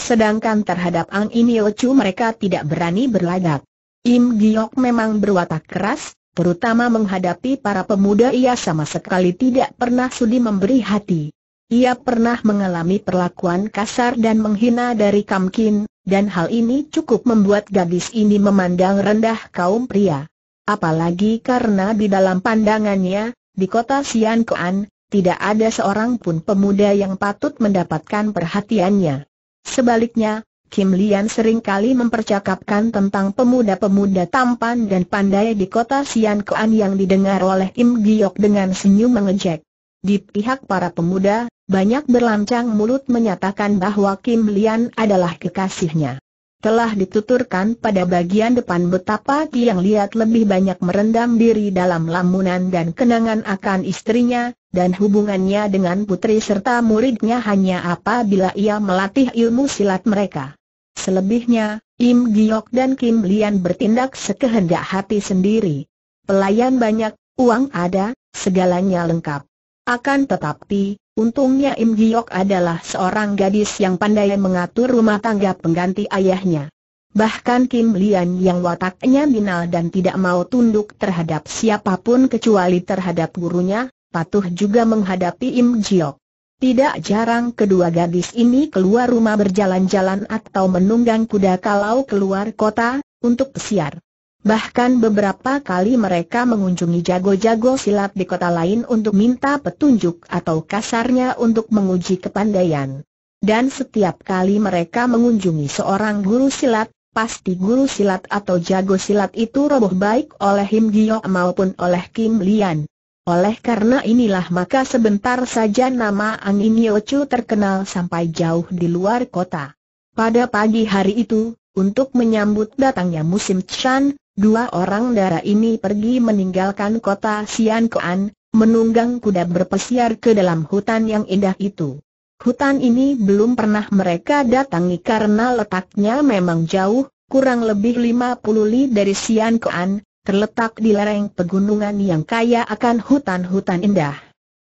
sedangkan terhadap Ang Inio Chu mereka tidak berani berlagak. Im Giok memang berwatak keras, terutama menghadapi para pemuda ia sama sekali tidak pernah sudi memberi hati. Ia pernah mengalami perlakuan kasar dan menghina dari Kam Kin, dan hal ini cukup membuat gadis ini memandang rendah kaum pria. Apalagi karena di dalam pandangannya, di kota Sian Kuan, tidak ada seorang pun pemuda yang patut mendapatkan perhatiannya. Sebaliknya, Kim Lian seringkali mempercakapkan tentang pemuda-pemuda tampan dan pandai di kota Sian Kuan yang didengar oleh Im Giok dengan senyum mengejek. Di pihak para pemuda, banyak berlancang mulut menyatakan bahwa Kim Lian adalah kekasihnya. Telah dituturkan pada bagian depan betapa Tiang Liat lebih banyak merendam diri dalam lamunan dan kenangan akan istrinya, dan hubungannya dengan putri serta muridnya hanya apabila ia melatih ilmu silat mereka. Selebihnya, Im Giok dan Kim Lian bertindak sekehendak hati sendiri. Pelayan banyak, uang ada, segalanya lengkap. Akan tetapi, untungnya Im Giok adalah seorang gadis yang pandai mengatur rumah tangga pengganti ayahnya. Bahkan Kim Lian yang wataknya binal dan tidak mau tunduk terhadap siapapun kecuali terhadap gurunya, patuh juga menghadapi Im Giok. Tidak jarang kedua gadis ini keluar rumah berjalan-jalan atau menunggang kuda kalau keluar kota, untuk pesiar. Bahkan beberapa kali mereka mengunjungi jago-jago silat di kota lain untuk minta petunjuk atau kasarnya untuk menguji kepandaian. Dan setiap kali mereka mengunjungi seorang guru silat, pasti guru silat atau jago silat itu roboh baik oleh Him Giok maupun oleh Kim Lian. Oleh karena inilah maka sebentar saja nama Angin Yochu terkenal sampai jauh di luar kota. Pada pagi hari itu, untuk menyambut datangnya musim Chan, dua orang dara ini pergi meninggalkan kota Sian Koan, menunggang kuda berpesiar ke dalam hutan yang indah itu. Hutan ini belum pernah mereka datangi karena letaknya memang jauh, kurang lebih 50 li dari Sian Koan, terletak di lereng pegunungan yang kaya akan hutan-hutan indah.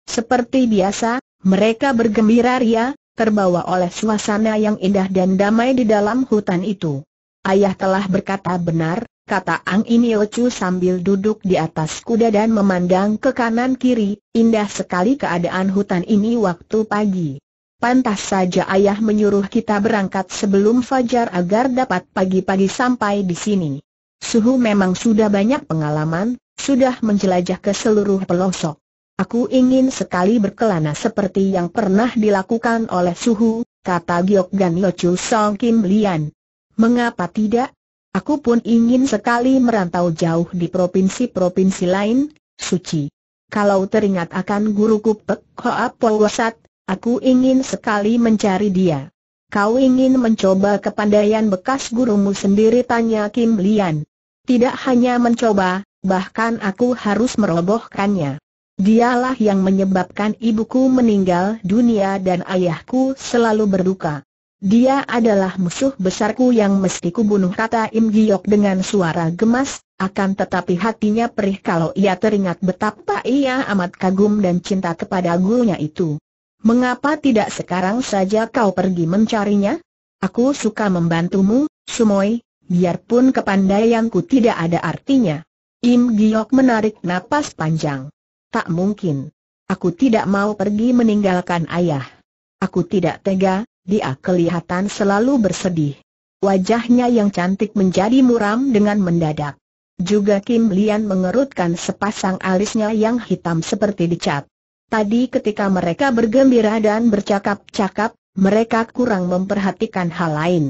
Seperti biasa, mereka bergembira ria, terbawa oleh suasana yang indah dan damai di dalam hutan itu. Ayah telah berkata benar, kata Ang Iniochu sambil duduk di atas kuda dan memandang ke kanan kiri, indah sekali keadaan hutan ini waktu pagi. Pantas saja ayah menyuruh kita berangkat sebelum fajar agar dapat pagi-pagi sampai di sini. Suhu memang sudah banyak pengalaman, sudah menjelajah ke seluruh pelosok. Aku ingin sekali berkelana seperti yang pernah dilakukan oleh Suhu, kata Giok Gan Chu Song Kim Lian. Mengapa tidak? Aku pun ingin sekali merantau jauh di provinsi-provinsi lain, suci. Kalau teringat akan guruku Pek Hoa Wasat, aku ingin sekali mencari dia. Kau ingin mencoba kepandaian bekas gurumu sendiri tanya Kim Lian. Tidak hanya mencoba, bahkan aku harus merobohkannya. Dialah yang menyebabkan ibuku meninggal dunia dan ayahku selalu berduka. Dia adalah musuh besarku yang mesti kubunuh kata Im Giok dengan suara gemas, akan tetapi hatinya perih kalau ia teringat betapa ia amat kagum dan cinta kepada gurunya itu. Mengapa tidak sekarang saja kau pergi mencarinya? Aku suka membantumu, Sumoy, biarpun kepandaianku tidak ada artinya. Im Giok menarik napas panjang. Tak mungkin. Aku tidak mau pergi meninggalkan ayah. Aku tidak tega, dia kelihatan selalu bersedih. Wajahnya yang cantik menjadi muram dengan mendadak. Juga Kim Lian mengerutkan sepasang alisnya yang hitam seperti dicat. Tadi ketika mereka bergembira dan bercakap-cakap, mereka kurang memperhatikan hal lain.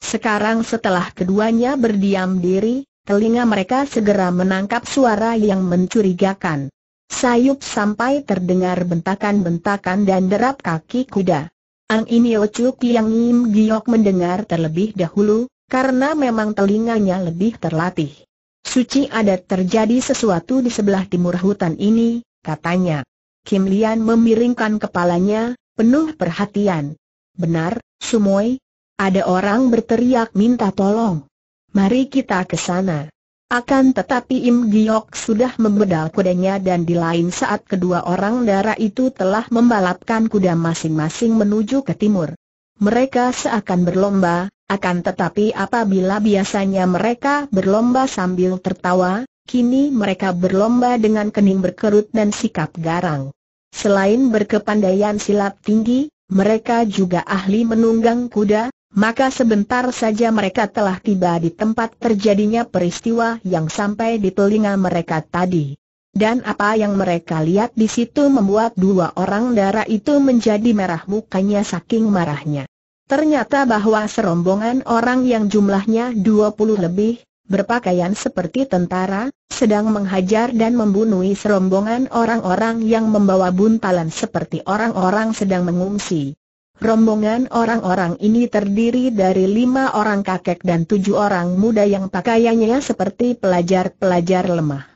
Sekarang setelah keduanya berdiam diri, telinga mereka segera menangkap suara yang mencurigakan. Sayup sampai terdengar bentakan-bentakan dan derap kaki kuda. Ang Inio ocuk Yang Im Giok mendengar terlebih dahulu, karena memang telinganya lebih terlatih. Suci adat terjadi sesuatu di sebelah timur hutan ini, katanya. Kim Lian memiringkan kepalanya, penuh perhatian. Benar, Sumoy? Ada orang berteriak minta tolong. Mari kita ke sana. Akan tetapi Im Giok sudah membedal kudanya dan di lain saat kedua orang darah itu telah membalapkan kuda masing-masing menuju ke timur. Mereka seakan berlomba, akan tetapi apabila biasanya mereka berlomba sambil tertawa, kini mereka berlomba dengan kening berkerut dan sikap garang. Selain berkepandaian silat tinggi, mereka juga ahli menunggang kuda, maka sebentar saja mereka telah tiba di tempat terjadinya peristiwa yang sampai di telinga mereka tadi. Dan apa yang mereka lihat di situ membuat dua orang darah itu menjadi merah mukanya saking marahnya. Ternyata bahwa serombongan orang yang jumlahnya 20 lebih, berpakaian seperti tentara, sedang menghajar dan membunuhi serombongan orang-orang yang membawa buntalan seperti orang-orang sedang mengungsi. Rombongan orang-orang ini terdiri dari lima orang kakek dan tujuh orang muda yang pakaiannya seperti pelajar-pelajar lemah.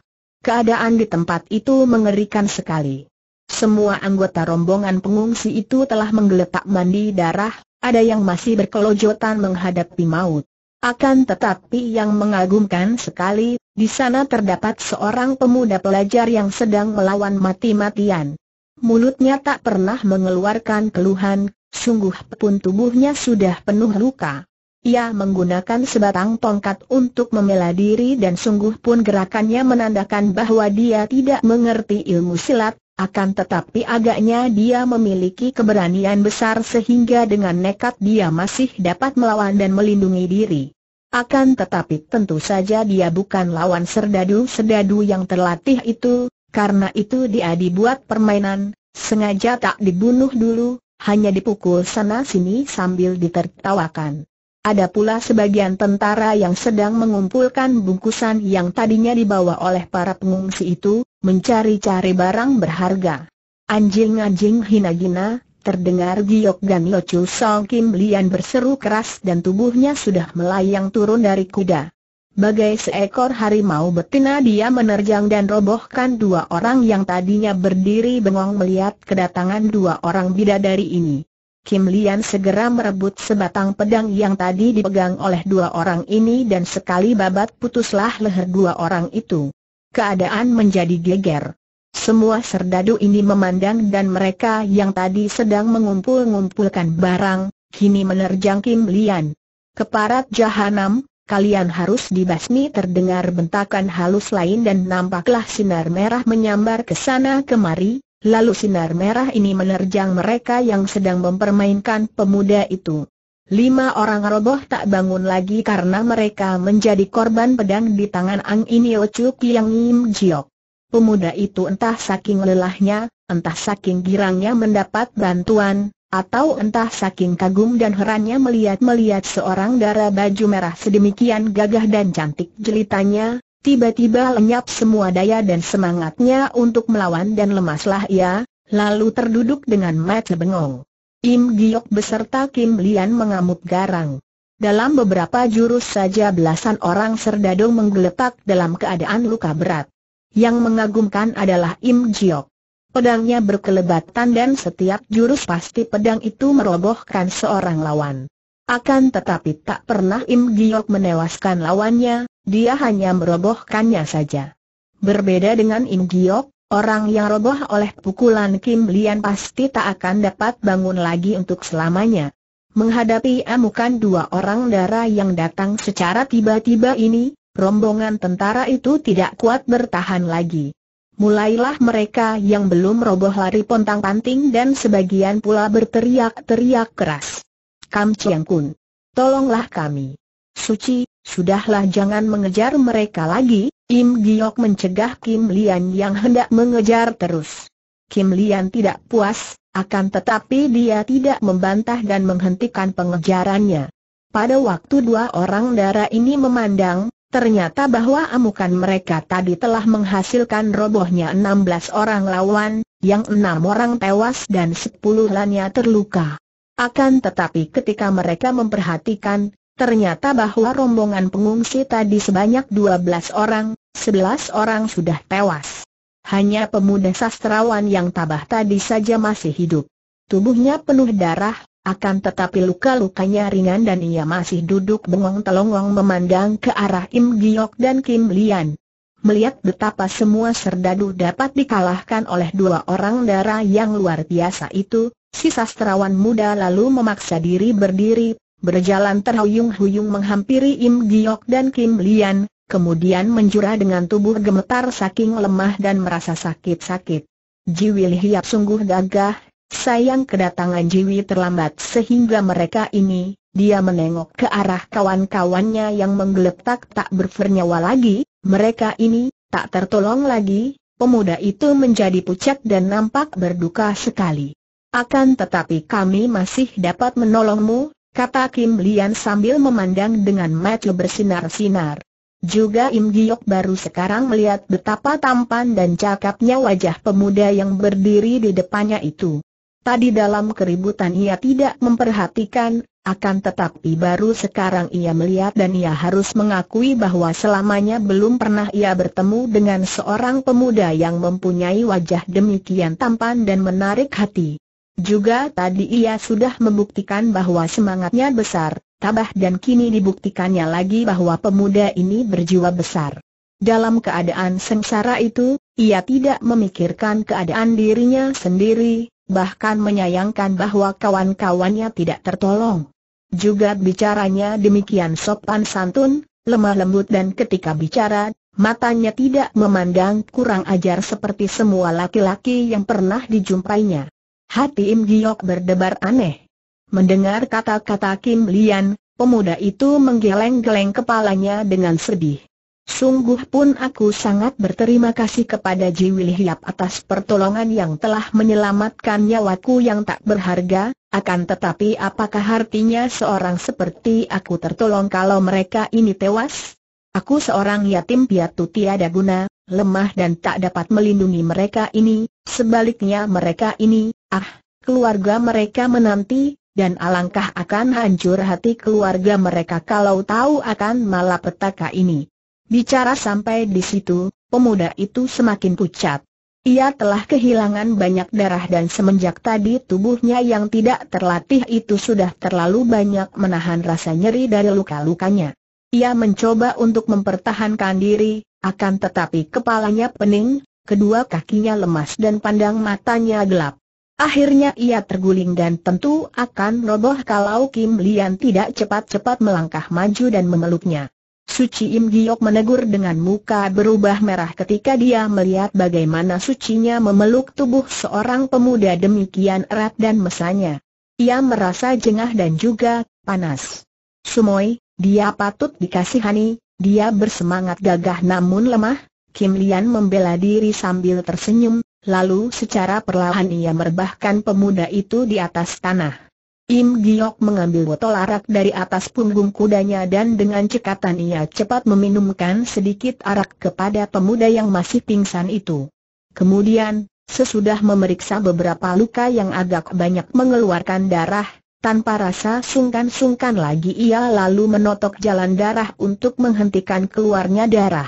Keadaan di tempat itu mengerikan sekali. Semua anggota rombongan pengungsi itu telah menggeletak mandi darah, ada yang masih berkelojotan menghadapi maut. Akan tetapi yang mengagumkan sekali, di sana terdapat seorang pemuda pelajar yang sedang melawan mati-matian. Mulutnya tak pernah mengeluarkan keluhan, sungguh pun tubuhnya sudah penuh luka. Ia menggunakan sebatang tongkat untuk membela diri dan sungguh pun gerakannya menandakan bahwa dia tidak mengerti ilmu silat, akan tetapi agaknya dia memiliki keberanian besar sehingga dengan nekat dia masih dapat melawan dan melindungi diri. Akan tetapi tentu saja dia bukan lawan serdadu-serdadu yang terlatih itu, karena itu dia dibuat permainan, sengaja tak dibunuh dulu, hanya dipukul sana-sini sambil ditertawakan. Ada pula sebagian tentara yang sedang mengumpulkan bungkusan yang tadinya dibawa oleh para pengungsi itu, mencari-cari barang berharga. Anjing-anjing hina hinagina, terdengar giok dan Locu Song Kim Lian berseru keras dan tubuhnya sudah melayang turun dari kuda. Bagai seekor harimau betina dia menerjang dan robohkan dua orang yang tadinya berdiri bengong melihat kedatangan dua orang bidadari ini. Kim Lian segera merebut sebatang pedang yang tadi dipegang oleh dua orang ini dan sekali babat putuslah leher dua orang itu keadaan menjadi geger. Semua serdadu ini memandang dan mereka yang tadi sedang mengumpul-ngumpulkan barang, kini menerjang Kim Lian. Keparat jahanam, kalian harus dibasmi terdengar bentakan halus lain dan nampaklah sinar merah menyambar ke sana kemari, lalu sinar merah ini menerjang mereka yang sedang mempermainkan pemuda itu. Lima orang roboh tak bangun lagi karena mereka menjadi korban pedang di tangan Ang Inio Chuk Yang Im Jiok. Pemuda itu entah saking lelahnya, entah saking girangnya mendapat bantuan, atau entah saking kagum dan herannya melihat-melihat seorang darah baju merah sedemikian gagah dan cantik jelitanya, tiba-tiba lenyap semua daya dan semangatnya untuk melawan dan lemaslah ia, lalu terduduk dengan mata bengong. Im Giok beserta Kim Lian mengamuk garang. Dalam beberapa jurus saja belasan orang serdadu menggeletak dalam keadaan luka berat. Yang mengagumkan adalah Im Giok. Pedangnya berkelebatan dan setiap jurus pasti pedang itu merobohkan seorang lawan. Akan tetapi tak pernah Im Giok menewaskan lawannya, dia hanya merobohkannya saja. Berbeda dengan Im Giok, Orang yang roboh oleh pukulan Kim Lian pasti tak akan dapat bangun lagi untuk selamanya. Menghadapi amukan dua orang darah yang datang secara tiba-tiba ini, rombongan tentara itu tidak kuat bertahan lagi. Mulailah mereka yang belum roboh lari pontang-panting dan sebagian pula berteriak-teriak keras. Kam Chiang Kun, tolonglah kami. Suci, Sudahlah jangan mengejar mereka lagi, Im Giok mencegah Kim Lian yang hendak mengejar terus. Kim Lian tidak puas, akan tetapi dia tidak membantah dan menghentikan pengejarannya. Pada waktu dua orang darah ini memandang, ternyata bahwa amukan mereka tadi telah menghasilkan robohnya 16 orang lawan, yang enam orang tewas dan sepuluh lainnya terluka. Akan tetapi ketika mereka memperhatikan, Ternyata bahwa rombongan pengungsi tadi sebanyak 12 orang, 11 orang sudah tewas. Hanya pemuda sastrawan yang tabah tadi saja masih hidup. Tubuhnya penuh darah, akan tetapi luka-lukanya ringan dan ia masih duduk bengong-telongong memandang ke arah Im Giok dan Kim Lian. Melihat betapa semua serdadu dapat dikalahkan oleh dua orang darah yang luar biasa itu, si sastrawan muda lalu memaksa diri berdiri, berjalan terhuyung-huyung menghampiri Im Giok dan Kim Lian, kemudian menjura dengan tubuh gemetar saking lemah dan merasa sakit-sakit. Jiwi hiap sungguh gagah, sayang kedatangan Jiwi terlambat sehingga mereka ini, dia menengok ke arah kawan-kawannya yang menggeletak tak bernyawa lagi, mereka ini, tak tertolong lagi, pemuda itu menjadi pucat dan nampak berduka sekali. Akan tetapi kami masih dapat menolongmu, kata Kim Lian sambil memandang dengan mata bersinar-sinar. Juga Im Giok baru sekarang melihat betapa tampan dan cakapnya wajah pemuda yang berdiri di depannya itu. Tadi dalam keributan ia tidak memperhatikan, akan tetapi baru sekarang ia melihat dan ia harus mengakui bahwa selamanya belum pernah ia bertemu dengan seorang pemuda yang mempunyai wajah demikian tampan dan menarik hati. Juga tadi ia sudah membuktikan bahwa semangatnya besar, tabah dan kini dibuktikannya lagi bahwa pemuda ini berjiwa besar. Dalam keadaan sengsara itu, ia tidak memikirkan keadaan dirinya sendiri, bahkan menyayangkan bahwa kawan-kawannya tidak tertolong. Juga bicaranya demikian sopan santun, lemah lembut dan ketika bicara, matanya tidak memandang kurang ajar seperti semua laki-laki yang pernah dijumpainya. Hati Im Giok berdebar aneh. Mendengar kata-kata Kim Lian, pemuda itu menggeleng-geleng kepalanya dengan sedih. Sungguh pun aku sangat berterima kasih kepada Ji Wilhiap atas pertolongan yang telah menyelamatkan nyawaku yang tak berharga, akan tetapi apakah artinya seorang seperti aku tertolong kalau mereka ini tewas? Aku seorang yatim piatu tiada guna, lemah dan tak dapat melindungi mereka ini, sebaliknya mereka ini, ah, keluarga mereka menanti, dan alangkah akan hancur hati keluarga mereka kalau tahu akan malapetaka ini. Bicara sampai di situ, pemuda itu semakin pucat. Ia telah kehilangan banyak darah dan semenjak tadi tubuhnya yang tidak terlatih itu sudah terlalu banyak menahan rasa nyeri dari luka-lukanya. Ia mencoba untuk mempertahankan diri, akan tetapi kepalanya pening, kedua kakinya lemas dan pandang matanya gelap. Akhirnya ia terguling dan tentu akan roboh kalau Kim Lian tidak cepat-cepat melangkah maju dan memeluknya. Suci Im Giok menegur dengan muka berubah merah ketika dia melihat bagaimana sucinya memeluk tubuh seorang pemuda demikian erat dan mesanya. Ia merasa jengah dan juga panas. Sumoy, dia patut dikasihani, dia bersemangat gagah namun lemah, Kim Lian membela diri sambil tersenyum, lalu secara perlahan ia merbahkan pemuda itu di atas tanah. Im Giok mengambil botol arak dari atas punggung kudanya dan dengan cekatan ia cepat meminumkan sedikit arak kepada pemuda yang masih pingsan itu. Kemudian, sesudah memeriksa beberapa luka yang agak banyak mengeluarkan darah, tanpa rasa sungkan-sungkan lagi ia lalu menotok jalan darah untuk menghentikan keluarnya darah.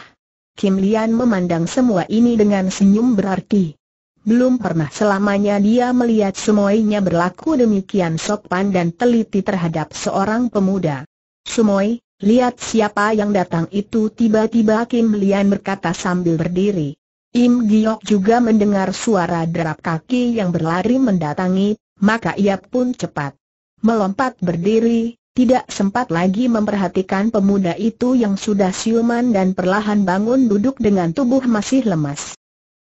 Kim Lian memandang semua ini dengan senyum berarti. Belum pernah selamanya dia melihat semuanya berlaku demikian sopan dan teliti terhadap seorang pemuda. Sumoi, lihat siapa yang datang itu tiba-tiba Kim Lian berkata sambil berdiri. Im Giok juga mendengar suara derap kaki yang berlari mendatangi, maka ia pun cepat melompat berdiri, tidak sempat lagi memperhatikan pemuda itu yang sudah siuman dan perlahan bangun duduk dengan tubuh masih lemas.